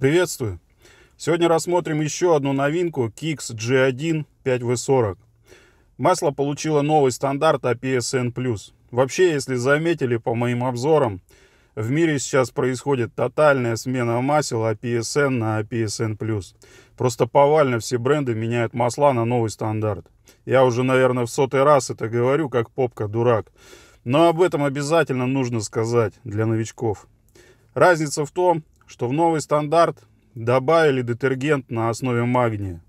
Приветствую! Сегодня рассмотрим еще одну новинку Kix G1 5V40. Масло получило новый стандарт APSN+. А Вообще, если заметили по моим обзорам, в мире сейчас происходит тотальная смена масел APSN а на APSN+. А Просто повально все бренды меняют масла на новый стандарт. Я уже, наверное, в сотый раз это говорю, как попка-дурак. Но об этом обязательно нужно сказать для новичков. Разница в том, что в новый стандарт добавили детергент на основе магния,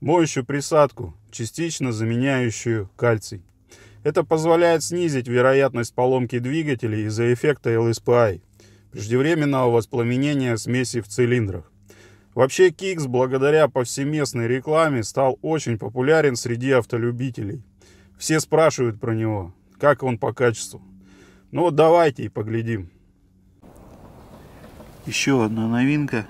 моющую присадку, частично заменяющую кальций. Это позволяет снизить вероятность поломки двигателей из-за эффекта ЛСПИ, преждевременного воспламенения смеси в цилиндрах. Вообще Kicks благодаря повсеместной рекламе стал очень популярен среди автолюбителей. Все спрашивают про него, как он по качеству. Ну вот давайте и поглядим. Еще одна новинка.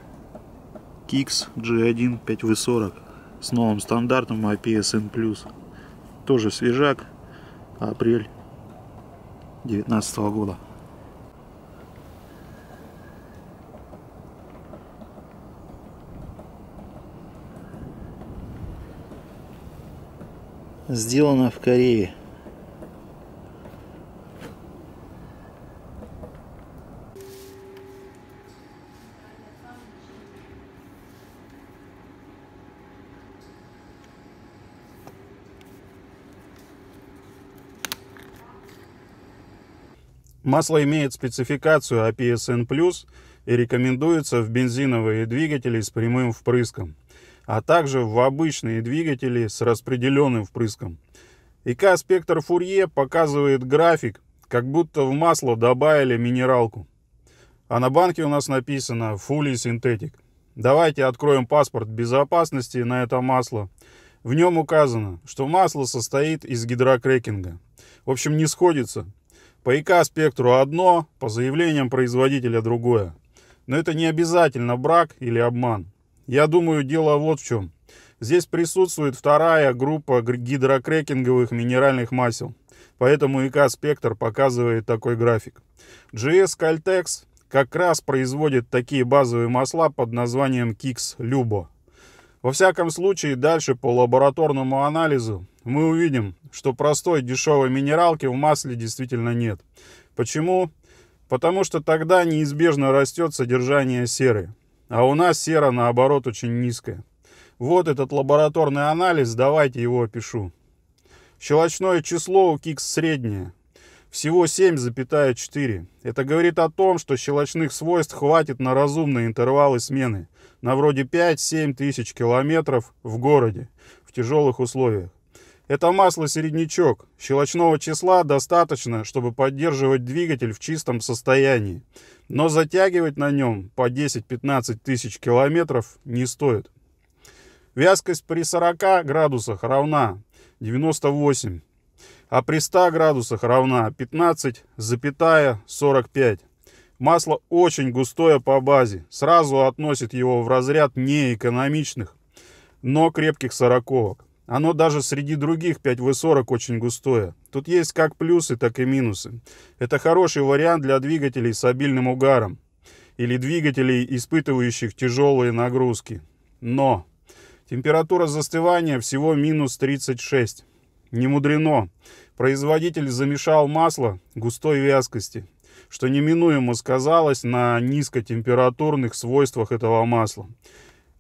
Kix G1 5V40 с новым стандартом APS-N+. Тоже свежак. Апрель 2019 года. Сделано в Корее. Масло имеет спецификацию APSN+, а и рекомендуется в бензиновые двигатели с прямым впрыском, а также в обычные двигатели с распределенным впрыском. ИК «Спектр Фурье» показывает график, как будто в масло добавили минералку. А на банке у нас написано «Fully Synthetic». Давайте откроем паспорт безопасности на это масло. В нем указано, что масло состоит из гидрокрекинга. В общем, не сходится. По ИК-спектру одно, по заявлениям производителя другое. Но это не обязательно брак или обман. Я думаю, дело вот в чем. Здесь присутствует вторая группа гидрокрекинговых минеральных масел. Поэтому ИК-спектр показывает такой график. GS Caltex как раз производит такие базовые масла под названием Kix Lubo. Во всяком случае, дальше по лабораторному анализу мы увидим, что простой дешевой минералки в масле действительно нет. Почему? Потому что тогда неизбежно растет содержание серы. А у нас сера, наоборот, очень низкая. Вот этот лабораторный анализ, давайте его опишу. Щелочное число у КИКС среднее, всего 7,4. Это говорит о том, что щелочных свойств хватит на разумные интервалы смены, на вроде 5-7 тысяч километров в городе, в тяжелых условиях. Это масло-середнячок. Щелочного числа достаточно, чтобы поддерживать двигатель в чистом состоянии. Но затягивать на нем по 10-15 тысяч километров не стоит. Вязкость при 40 градусах равна 98 а при 100 градусах равна 15,45. Масло очень густое по базе, сразу относит его в разряд неэкономичных, но крепких сороковок. Оно даже среди других 5В40 очень густое. Тут есть как плюсы, так и минусы. Это хороший вариант для двигателей с обильным угаром или двигателей, испытывающих тяжелые нагрузки. Но температура застывания всего минус 36. Не мудрено. Производитель замешал масло густой вязкости, что неминуемо сказалось на низкотемпературных свойствах этого масла.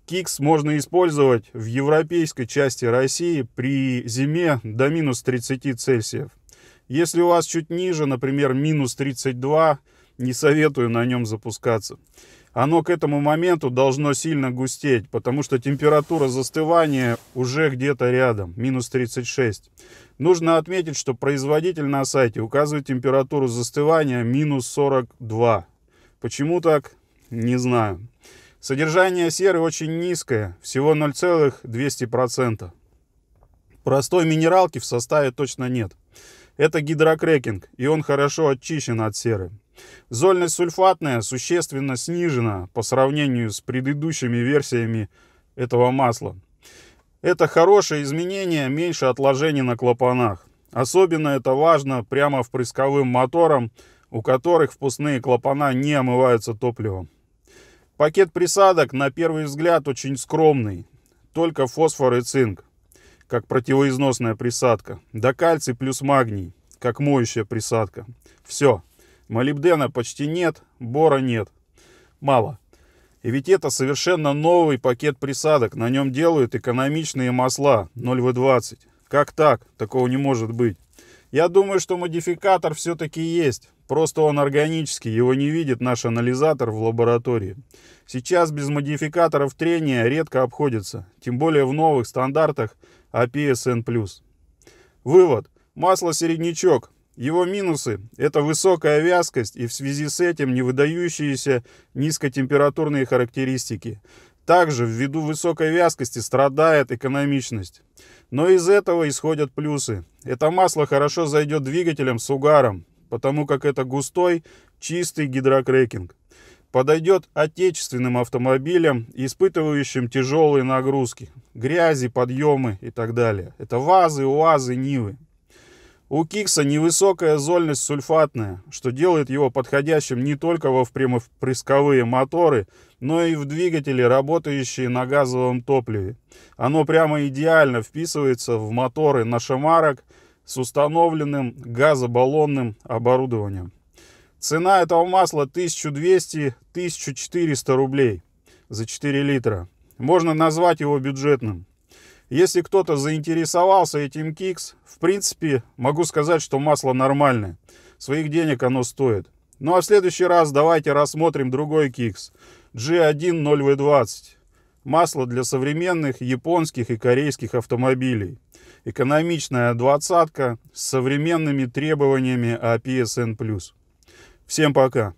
Кикс можно использовать в европейской части России при зиме до минус 30 Цельсиев. Если у вас чуть ниже, например, минус 32, не советую на нем запускаться. Оно к этому моменту должно сильно густеть, потому что температура застывания уже где-то рядом, минус 36. Нужно отметить, что производитель на сайте указывает температуру застывания минус 42. Почему так? Не знаю. Содержание серы очень низкое, всего 0,200%. Простой минералки в составе точно нет. Это гидрокрекинг, и он хорошо очищен от серы. Зольность сульфатная существенно снижена по сравнению с предыдущими версиями этого масла. Это хорошее изменение, меньше отложений на клапанах. Особенно это важно прямо впрысковым моторам, у которых впускные клапана не омываются топливом. Пакет присадок на первый взгляд очень скромный. Только фосфор и цинк, как противоизносная присадка. Да кальций плюс магний, как моющая присадка. Все. Молибдена почти нет, бора нет. Мало. И ведь это совершенно новый пакет присадок. На нем делают экономичные масла 0В20. Как так? Такого не может быть. Я думаю, что модификатор все-таки есть. Просто он органический, его не видит наш анализатор в лаборатории. Сейчас без модификаторов трения редко обходится, тем более в новых стандартах APSN+. А Вывод. Масло-середнячок его минусы – это высокая вязкость и в связи с этим не выдающиеся низкотемпературные характеристики. Также ввиду высокой вязкости страдает экономичность. Но из этого исходят плюсы. Это масло хорошо зайдет двигателям с угаром, потому как это густой, чистый гидрокрекинг. Подойдет отечественным автомобилям, испытывающим тяжелые нагрузки, грязи, подъемы и так далее. Это ВАЗы, УАЗы, Нивы. У Кикса невысокая зольность сульфатная, что делает его подходящим не только во впрямопрысковые моторы, но и в двигатели, работающие на газовом топливе. Оно прямо идеально вписывается в моторы на шамарок с установленным газобаллонным оборудованием. Цена этого масла 1200-1400 рублей за 4 литра. Можно назвать его бюджетным. Если кто-то заинтересовался этим Кикс, в принципе, могу сказать, что масло нормальное. Своих денег оно стоит. Ну а в следующий раз давайте рассмотрим другой Кикс. g 10 0V20. Масло для современных японских и корейских автомобилей. Экономичная двадцатка с современными требованиями APSN+. Всем пока!